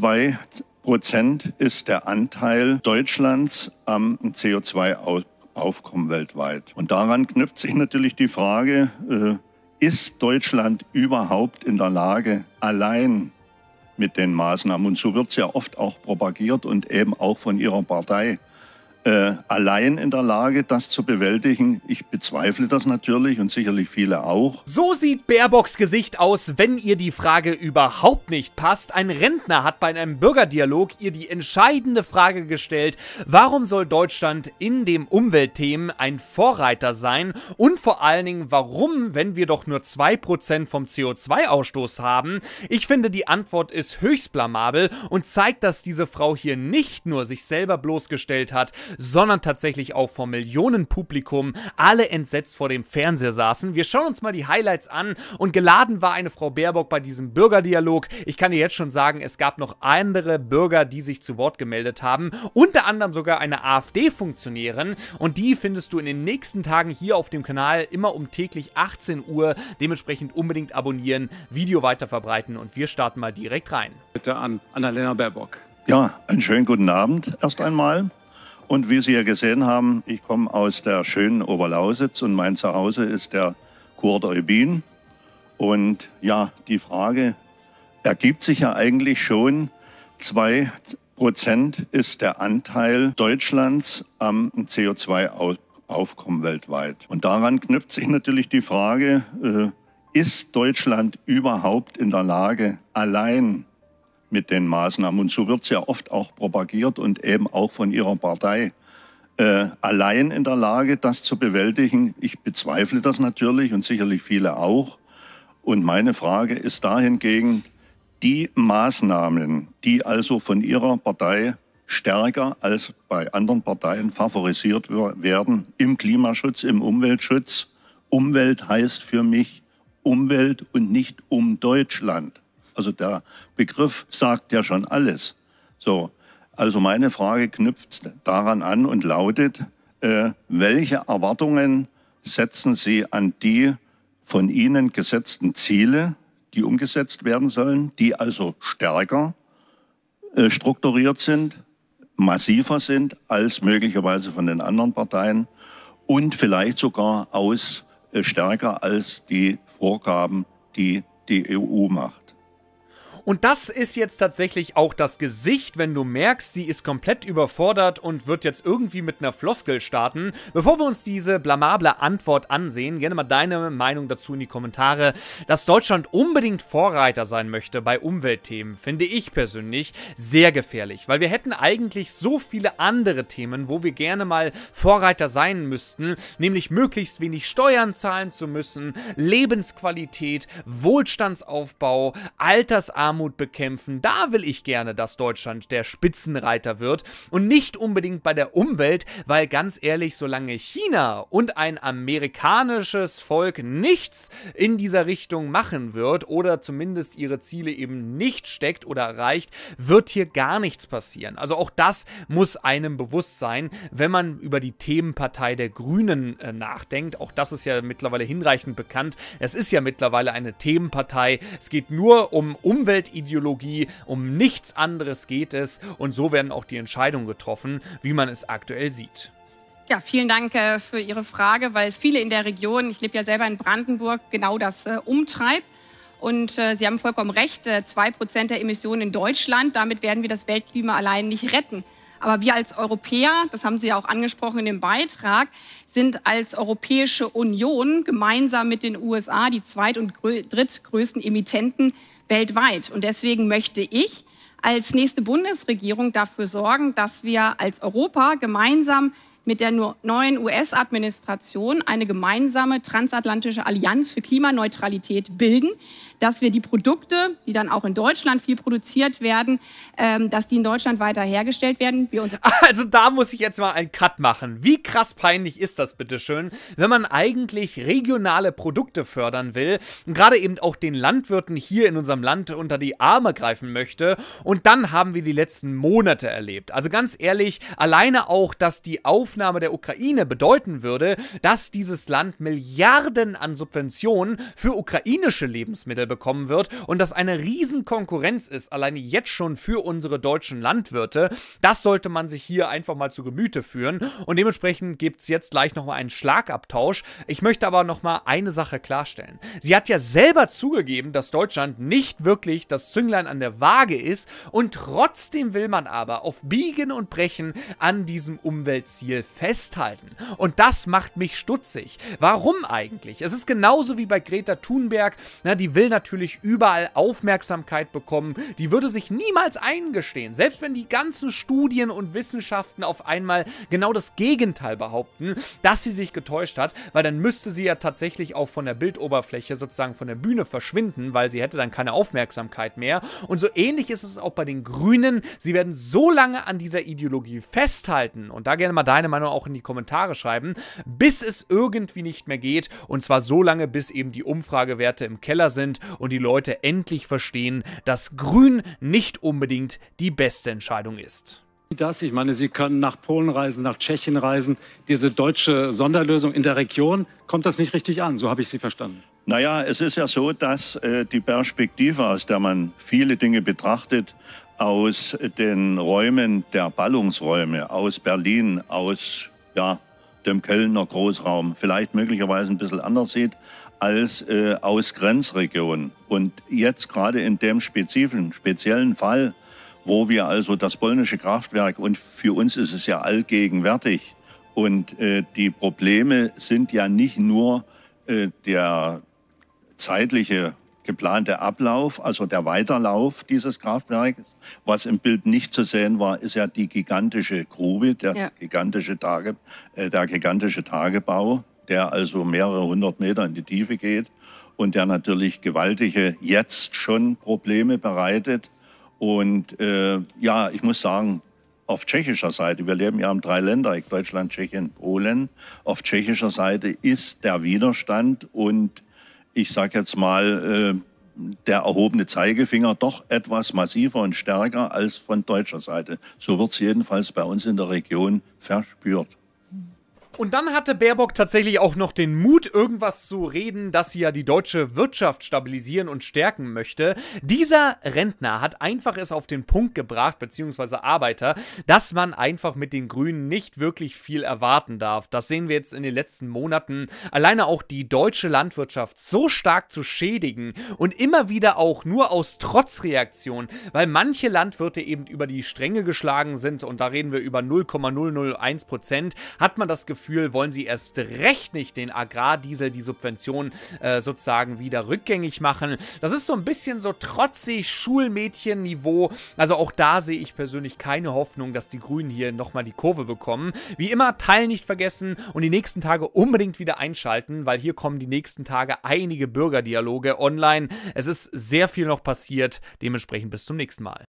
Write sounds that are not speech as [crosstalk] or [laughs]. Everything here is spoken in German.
2 Prozent ist der Anteil Deutschlands am CO2-Aufkommen weltweit. Und daran knüpft sich natürlich die Frage, äh, ist Deutschland überhaupt in der Lage, allein mit den Maßnahmen, und so wird es ja oft auch propagiert und eben auch von Ihrer Partei, äh, allein in der Lage, das zu bewältigen? Ich bezweifle das natürlich und sicherlich viele auch. So sieht Baerbocks Gesicht aus, wenn ihr die Frage überhaupt nicht passt. Ein Rentner hat bei einem Bürgerdialog ihr die entscheidende Frage gestellt, warum soll Deutschland in dem Umweltthemen ein Vorreiter sein und vor allen Dingen warum, wenn wir doch nur 2% vom CO2-Ausstoß haben? Ich finde, die Antwort ist höchst blamabel und zeigt, dass diese Frau hier nicht nur sich selber bloßgestellt hat, sondern tatsächlich auch vor Millionenpublikum alle entsetzt vor dem Fernseher saßen. Wir schauen uns mal die Highlights an und geladen war eine Frau Baerbock bei diesem Bürgerdialog. Ich kann dir jetzt schon sagen, es gab noch andere Bürger, die sich zu Wort gemeldet haben, unter anderem sogar eine AfD-Funktionärin und die findest du in den nächsten Tagen hier auf dem Kanal immer um täglich 18 Uhr. Dementsprechend unbedingt abonnieren, Video weiterverbreiten und wir starten mal direkt rein. Bitte an Annalena Baerbock. Ja, einen schönen guten Abend erst einmal. Und wie Sie ja gesehen haben, ich komme aus der schönen Oberlausitz und mein Zuhause ist der Kurt Eubin. Und ja, die Frage ergibt sich ja eigentlich schon. 2% ist der Anteil Deutschlands am CO2-Aufkommen weltweit. Und daran knüpft sich natürlich die Frage, äh, ist Deutschland überhaupt in der Lage, allein mit den Maßnahmen. Und so wird es ja oft auch propagiert und eben auch von Ihrer Partei äh, allein in der Lage, das zu bewältigen. Ich bezweifle das natürlich und sicherlich viele auch. Und meine Frage ist dahingegen, die Maßnahmen, die also von Ihrer Partei stärker als bei anderen Parteien favorisiert werden im Klimaschutz, im Umweltschutz. Umwelt heißt für mich Umwelt und nicht um Deutschland. Also der Begriff sagt ja schon alles. So, also meine Frage knüpft daran an und lautet, äh, welche Erwartungen setzen Sie an die von Ihnen gesetzten Ziele, die umgesetzt werden sollen, die also stärker äh, strukturiert sind, massiver sind als möglicherweise von den anderen Parteien und vielleicht sogar aus äh, stärker als die Vorgaben, die die EU macht. Und das ist jetzt tatsächlich auch das Gesicht, wenn du merkst, sie ist komplett überfordert und wird jetzt irgendwie mit einer Floskel starten. Bevor wir uns diese blamable Antwort ansehen, gerne mal deine Meinung dazu in die Kommentare. Dass Deutschland unbedingt Vorreiter sein möchte bei Umweltthemen, finde ich persönlich sehr gefährlich, weil wir hätten eigentlich so viele andere Themen, wo wir gerne mal Vorreiter sein müssten, nämlich möglichst wenig Steuern zahlen zu müssen, Lebensqualität, Wohlstandsaufbau, Altersarmut, Armut bekämpfen. Da will ich gerne, dass Deutschland der Spitzenreiter wird und nicht unbedingt bei der Umwelt, weil ganz ehrlich, solange China und ein amerikanisches Volk nichts in dieser Richtung machen wird oder zumindest ihre Ziele eben nicht steckt oder erreicht, wird hier gar nichts passieren. Also auch das muss einem bewusst sein, wenn man über die Themenpartei der Grünen äh, nachdenkt. Auch das ist ja mittlerweile hinreichend bekannt. Es ist ja mittlerweile eine Themenpartei. Es geht nur um Umwelt Gewaltideologie, um nichts anderes geht es und so werden auch die Entscheidungen getroffen, wie man es aktuell sieht. Ja, vielen Dank äh, für Ihre Frage, weil viele in der Region, ich lebe ja selber in Brandenburg, genau das äh, umtreibt. Und äh, Sie haben vollkommen recht, 2% äh, der Emissionen in Deutschland, damit werden wir das Weltklima allein nicht retten. Aber wir als Europäer, das haben Sie ja auch angesprochen in dem Beitrag, sind als Europäische Union gemeinsam mit den USA die zweit- und drittgrößten Emittenten weltweit. Und deswegen möchte ich als nächste Bundesregierung dafür sorgen, dass wir als Europa gemeinsam mit der neuen US-Administration eine gemeinsame transatlantische Allianz für Klimaneutralität bilden, dass wir die Produkte, die dann auch in Deutschland viel produziert werden, ähm, dass die in Deutschland weiter hergestellt werden. [laughs] also da muss ich jetzt mal einen Cut machen. Wie krass peinlich ist das bitteschön, wenn man eigentlich regionale Produkte fördern will, und gerade eben auch den Landwirten hier in unserem Land unter die Arme greifen möchte. Und dann haben wir die letzten Monate erlebt. Also ganz ehrlich, alleine auch, dass die Aufmerksamkeit Aufnahme der Ukraine bedeuten würde, dass dieses Land Milliarden an Subventionen für ukrainische Lebensmittel bekommen wird und dass eine Riesenkonkurrenz ist, alleine jetzt schon für unsere deutschen Landwirte. Das sollte man sich hier einfach mal zu Gemüte führen und dementsprechend gibt es jetzt gleich nochmal einen Schlagabtausch. Ich möchte aber nochmal eine Sache klarstellen. Sie hat ja selber zugegeben, dass Deutschland nicht wirklich das Zünglein an der Waage ist und trotzdem will man aber auf Biegen und Brechen an diesem Umweltziel Regel festhalten. Und das macht mich stutzig. Warum eigentlich? Es ist genauso wie bei Greta Thunberg. Na, die will natürlich überall Aufmerksamkeit bekommen. Die würde sich niemals eingestehen, selbst wenn die ganzen Studien und Wissenschaften auf einmal genau das Gegenteil behaupten, dass sie sich getäuscht hat, weil dann müsste sie ja tatsächlich auch von der Bildoberfläche sozusagen von der Bühne verschwinden, weil sie hätte dann keine Aufmerksamkeit mehr. Und so ähnlich ist es auch bei den Grünen. Sie werden so lange an dieser Ideologie festhalten. Und da gerne mal deine Meinung auch in die Kommentare schreiben, bis es irgendwie nicht mehr geht. Und zwar so lange, bis eben die Umfragewerte im Keller sind und die Leute endlich verstehen, dass Grün nicht unbedingt die beste Entscheidung ist das. Ich meine, Sie können nach Polen reisen, nach Tschechien reisen. Diese deutsche Sonderlösung in der Region, kommt das nicht richtig an? So habe ich Sie verstanden. Naja, es ist ja so, dass äh, die Perspektive, aus der man viele Dinge betrachtet, aus den Räumen der Ballungsräume, aus Berlin, aus ja, dem Kölner Großraum vielleicht möglicherweise ein bisschen anders sieht als äh, aus Grenzregionen. Und jetzt gerade in dem spezifischen, speziellen Fall, wo wir also das polnische Kraftwerk, und für uns ist es ja allgegenwärtig, und äh, die Probleme sind ja nicht nur äh, der zeitliche geplante Ablauf, also der Weiterlauf dieses Kraftwerkes. Was im Bild nicht zu sehen war, ist ja die gigantische Grube, der, ja. gigantische, Tage, äh, der gigantische Tagebau, der also mehrere hundert Meter in die Tiefe geht und der natürlich gewaltige jetzt schon Probleme bereitet. Und äh, ja, ich muss sagen, auf tschechischer Seite, wir leben ja im Dreiländereck, Deutschland, Tschechien, Polen, auf tschechischer Seite ist der Widerstand und ich sage jetzt mal, äh, der erhobene Zeigefinger doch etwas massiver und stärker als von deutscher Seite. So wird es jedenfalls bei uns in der Region verspürt. Und dann hatte Baerbock tatsächlich auch noch den Mut, irgendwas zu reden, dass sie ja die deutsche Wirtschaft stabilisieren und stärken möchte. Dieser Rentner hat einfach es auf den Punkt gebracht, beziehungsweise Arbeiter, dass man einfach mit den Grünen nicht wirklich viel erwarten darf. Das sehen wir jetzt in den letzten Monaten. Alleine auch die deutsche Landwirtschaft so stark zu schädigen und immer wieder auch nur aus Trotzreaktion, weil manche Landwirte eben über die Stränge geschlagen sind und da reden wir über 0,001 Prozent, hat man das Gefühl, Gefühl, wollen sie erst recht nicht den Agrardiesel, die Subvention äh, sozusagen wieder rückgängig machen. Das ist so ein bisschen so trotzig Schulmädchenniveau. Also auch da sehe ich persönlich keine Hoffnung, dass die Grünen hier nochmal die Kurve bekommen. Wie immer, Teil nicht vergessen und die nächsten Tage unbedingt wieder einschalten, weil hier kommen die nächsten Tage einige Bürgerdialoge online. Es ist sehr viel noch passiert. Dementsprechend bis zum nächsten Mal.